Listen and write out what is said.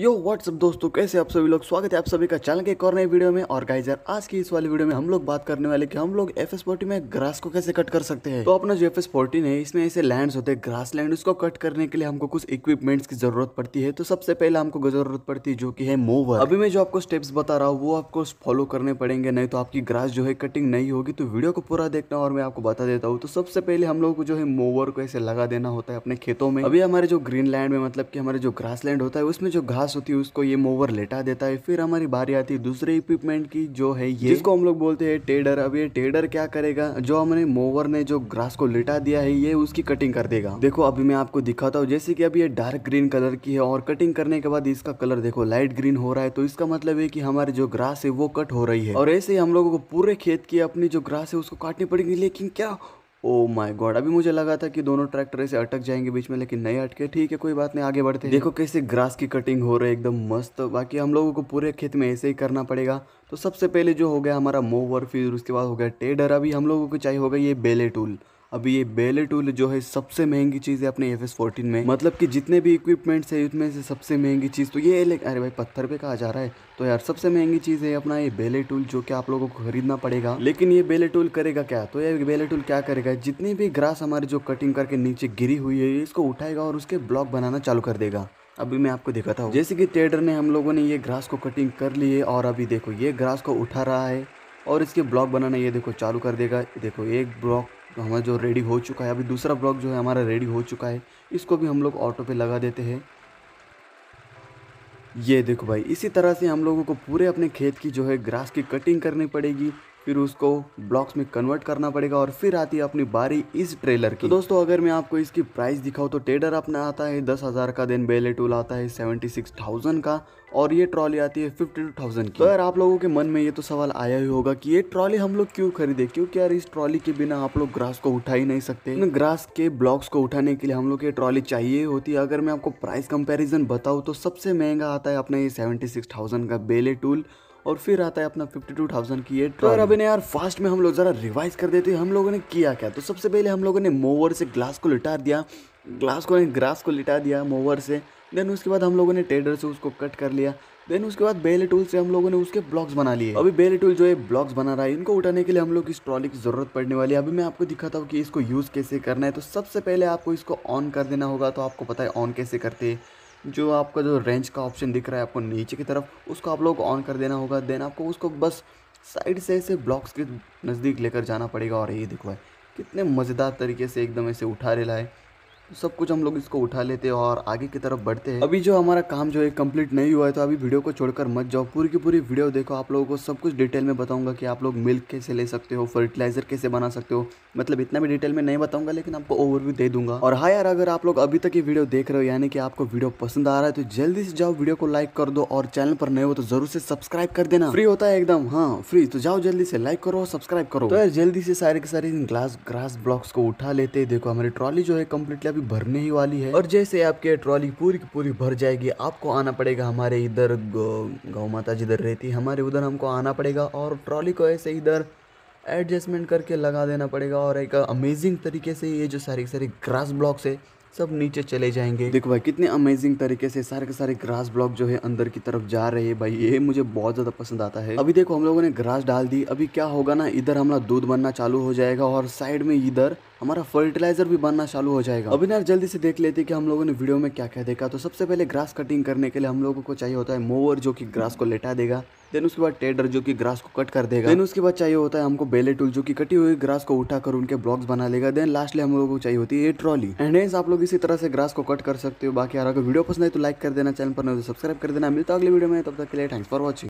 यो WhatsApp दोस्तों कैसे आप सभी लोग स्वागत है आप सभी का चैनल के एक और नए वीडियो में और गाइजर आज की इस वाली वीडियो में हम लोग बात करने वाले कि हम लोग एफ एस फोर्टी में ग्रास को कैसे कट कर सकते हैं तो अपना जो एफ एस फोर्टीन है इसमें ऐसे लैंड्स होते हैं ग्रास लैंड उसको कट करने के लिए हमको कुछ इक्विपमेंट्स की जरूरत पड़ती है तो सबसे पहले हमको जरूरत पड़ती है जो की है मोवर अभी मैं जो आपको स्टेप्स बता रहा हूँ वो आपको फॉलो करने पड़ेंगे नहीं तो आपकी ग्रास जो है कटिंग नहीं होगी तो वीडियो को पूरा देखना और मैं आपको बता देता हूँ तो सबसे पहले हम लोग को जो है मोवर को ऐसे लगा देना होता है अपने खेतों में अभी हमारे जो ग्रीन लैंड में मतलब की हमारे जो ग्रास लैंड होता है उसमें जो घास पास होती है उसको ये मोवर लेटा देता है फिर हमारी बारी आती है दूसरे इक्विपमेंट की जो है ये जिसको हम लोग बोलते हैं टेडर अब ये टेडर क्या करेगा जो हमने मोवर ने जो ग्रास को लेटा दिया है ये उसकी कटिंग कर देगा देखो अभी मैं आपको दिखाता हूँ जैसे की अभी ये डार्क ग्रीन कलर की है और कटिंग करने के बाद इसका कलर देखो लाइट ग्रीन हो रहा है तो इसका मतलब है की हमारी जो ग्रास है वो कट हो रही है और ऐसे ही हम लोगों को पूरे खेत की अपनी जो ग्रास है उसको काटनी पड़ेगी लेकिन क्या ओ माय गॉड अभी मुझे लगा था कि दोनों ट्रैक्टर ऐसे अटक जाएंगे बीच में लेकिन नहीं अटके ठीक है कोई बात नहीं आगे बढ़ते देखो कैसे ग्रास की कटिंग हो रही है एकदम मस्त बाकी हम लोगों को पूरे खेत में ऐसे ही करना पड़ेगा तो सबसे पहले जो हो गया हमारा मोवर फिर उसके बाद हो गया टेडर अभी हम लोगों को चाहिए होगा ये बेले टूल अभी ये बेले टूल जो है सबसे महंगी चीज़ है अपने एफ एस फोर्टीन में मतलब कि जितने भी इक्विपमेंट्स है उसमें से सबसे महंगी चीज़ तो ये ले अरे भाई पत्थर पे कहा जा रहा है तो यार सबसे महंगी चीज़ है अपना ये बेले टूल जो कि आप लोगों को खरीदना पड़ेगा लेकिन ये बेले टूल करेगा क्या तो ये बेले टूल क्या करेगा जितनी भी ग्रास हमारी जो कटिंग करके नीचे गिरी हुई है इसको उठाएगा और उसके ब्लॉक बनाना चालू कर देगा अभी मैं आपको दिखाता हूँ जैसे कि ट्रेडर ने हम लोगों ने ये ग्रास को कटिंग कर ली है और अभी देखो ये ग्रास को उठा रहा है और इसके ब्लॉक बनाना ये देखो चालू कर देगा देखो एक ब्लॉक तो हमारा जो रेडी हो चुका है अभी दूसरा ब्लॉक जो है हमारा रेडी हो चुका है इसको भी हम लोग ऑटो पे लगा देते हैं ये देखो भाई इसी तरह से हम लोगों को पूरे अपने खेत की जो है ग्रास की कटिंग करनी पड़ेगी फिर उसको ब्लॉक्स में कन्वर्ट करना पड़ेगा और फिर आती है अपनी बारी इस ट्रेलर की तो दोस्तों अगर मैं आपको इसकी प्राइस दिखाऊं तो टेडर अपना आता है दस हज़ार का देन बेले टूल आता है सेवेंटी सिक्स थाउजेंड का और ये ट्रॉली आती है फिफ्टी टू थाउजेंड की तो यार आप लोगों के मन में ये तो सवाल आया ही होगा कि ये ट्रॉली हम लोग क्यों खरीदे क्योंकि यार इस ट्रॉली के बिना आप लोग ग्रास को उठा ही नहीं सकते ग्रास के ब्लॉक्स को उठाने के लिए हम लोग ये ट्रॉली चाहिए होती है अगर मैं आपको प्राइस कंपेरिजन बताऊँ तो सबसे महंगा आता है अपना ये सेवेंटी सिक्स थाउजेंड का बेले टूल और फिर आता है अपना फिफ्टी टू थाउजेंड की ये तो अब ने यार फास्ट में हम लोग ज़रा रिवाइज कर देते हैं हम लोगों ने किया क्या तो सबसे पहले हम लोगों ने मोवर से ग्लास को लिटा दिया ग्लास को ग्रास को लिटा दिया मोवर से देन उसके बाद हम लोगों ने टेडर से उसको कट कर लिया देन उसके बाद बेल टूल से हम लोगों ने उसके ब्लॉक्स बना लिए अभी बेल टूल जो है ब्लॉक्स बना रहा है इनको उठाने के लिए हम लोग इस ट्रॉली की जरूरत पड़ने वाली है अभी मैं आपको दिखाता हूँ कि इसको यूज़ कैसे करना है तो सबसे पहले आपको इसको ऑन कर देना होगा तो आपको पता है ऑन कैसे करते हैं जो आपका जो रेंज का ऑप्शन दिख रहा है आपको नीचे की तरफ उसको आप लोग ऑन कर देना होगा देन आपको उसको बस साइड से ऐसे ब्लॉक्स के नज़दीक लेकर जाना पड़ेगा और ये दिखवाए है कितने मज़ेदार तरीके से एकदम ऐसे उठा रहा है सब कुछ हम लोग इसको उठा लेते हैं और आगे की तरफ बढ़ते हैं अभी जो हमारा काम जो है कंप्लीट नहीं हुआ है तो अभी वीडियो को छोड़कर मत जाओ पूरी की पूरी वीडियो देखो आप लोगों को सब कुछ डिटेल में बताऊंगा कि आप लोग मिल्क कैसे ले सकते हो फर्टिलाइजर कैसे बना सकते हो मतलब इतना भी डिटेल में नहीं बताऊंगा लेकिन आपको ओवरव्यू दे दूंगा और हाँ यार अगर आप लोग अभी तक ये वीडियो देख रहे हो यानी कि आपको वीडियो पसंद आ रहा है तो जल्दी से जाओ वीडियो को लाइक कर दो और चैनल पर नए हो तो जरूर से सब्सक्राइब कर देना फ्री होता है एकदम हाँ फ्री तो जाओ जल्दी से लाइक करो और सब्सक्राइब करो तो यार जल्दी से सारे के सारे ग्लास ग्रास ब्लॉक्स को उठा लेते देखो हमारी ट्रॉली जो है कम्प्लीटली भी भरने ही वाली है और जैसे आपके ट्रॉली पूरी की पूरी भर जाएगी आपको आना पड़ेगा हमारे इधर गौ माता जिधर रहती है हमारे उधर हमको आना पड़ेगा और ट्रॉली को ऐसे इधर एडजस्टमेंट करके लगा देना पड़ेगा और एक अमेजिंग तरीके से ये जो सारी सारी ग्रास ब्लॉक्स है सब नीचे चले जाएंगे देखो भाई कितने अमेजिंग तरीके से सारे के सारे ग्रास ब्लॉक जो है अंदर की तरफ जा रहे हैं भाई ये मुझे बहुत ज्यादा पसंद आता है अभी देखो हम लोगों ने ग्रास डाल दी अभी क्या होगा ना इधर हमारा दूध बनना चालू हो जाएगा और साइड में इधर हमारा फर्टिलाइजर भी बनना चालू हो जाएगा अभी ना जल्दी से देख लेते कि हम लोगों ने वीडियो में क्या क्या देखा तो सबसे पहले ग्रास कटिंग करने के लिए हम लोगों को चाहिए होता है मोवर जो कि ग्रास को लेटा देगा देन उसके बाद टेडर जो कि ग्रास को कट कर देगा देन उसके बाद चाहिए होता है हमको बेले टूल जो कि कटी हुई ग्रास को उठाकर उनके ब्लॉक्स बना लेगा देन लास्टली हम लोगों को चाहिए होती है ये ट्रॉली एंड आप लोग इसी तरह से ग्रास को कट कर सकते हो बाकी यार अगर वीडियो पसंद है तो लाइक कर देना चैनल पर सब्सक्राइब तो कर देना मिलता अगले वीडियो में तब तक के लिए थैंक्स फॉर वॉचिंग